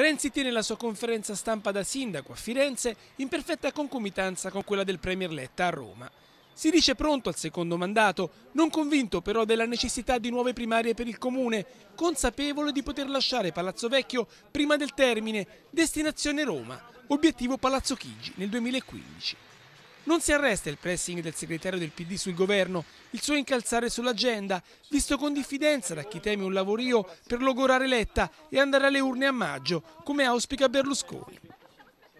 Renzi tiene la sua conferenza stampa da sindaco a Firenze in perfetta concomitanza con quella del Premier Letta a Roma. Si dice pronto al secondo mandato, non convinto però della necessità di nuove primarie per il Comune, consapevole di poter lasciare Palazzo Vecchio prima del termine, destinazione Roma, obiettivo Palazzo Chigi nel 2015. Non si arresta il pressing del segretario del PD sul governo, il suo incalzare sull'agenda, visto con diffidenza da chi teme un lavorio per logorare Letta e andare alle urne a maggio, come auspica Berlusconi.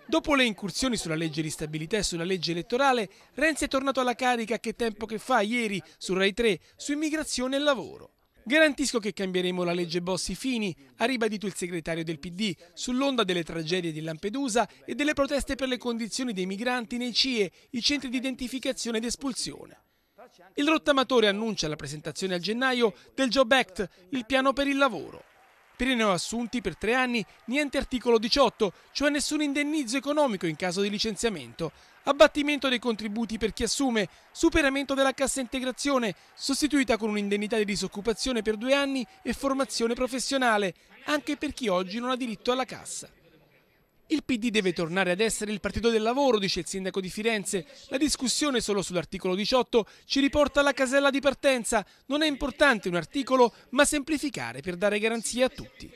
Dopo le incursioni sulla legge di stabilità e sulla legge elettorale, Renzi è tornato alla carica che tempo che fa ieri su Rai 3 su immigrazione e lavoro. Garantisco che cambieremo la legge Bossi-Fini, ha ribadito il segretario del PD, sull'onda delle tragedie di Lampedusa e delle proteste per le condizioni dei migranti nei CIE, i centri di identificazione ed espulsione. Il rottamatore annuncia la presentazione a gennaio del Job Act, il piano per il lavoro. Per i neoassunti per tre anni niente articolo 18, cioè nessun indennizzo economico in caso di licenziamento, abbattimento dei contributi per chi assume, superamento della cassa integrazione, sostituita con un'indennità di disoccupazione per due anni e formazione professionale, anche per chi oggi non ha diritto alla cassa. Il PD deve tornare ad essere il partito del lavoro, dice il sindaco di Firenze. La discussione solo sull'articolo 18 ci riporta alla casella di partenza. Non è importante un articolo, ma semplificare per dare garanzie a tutti.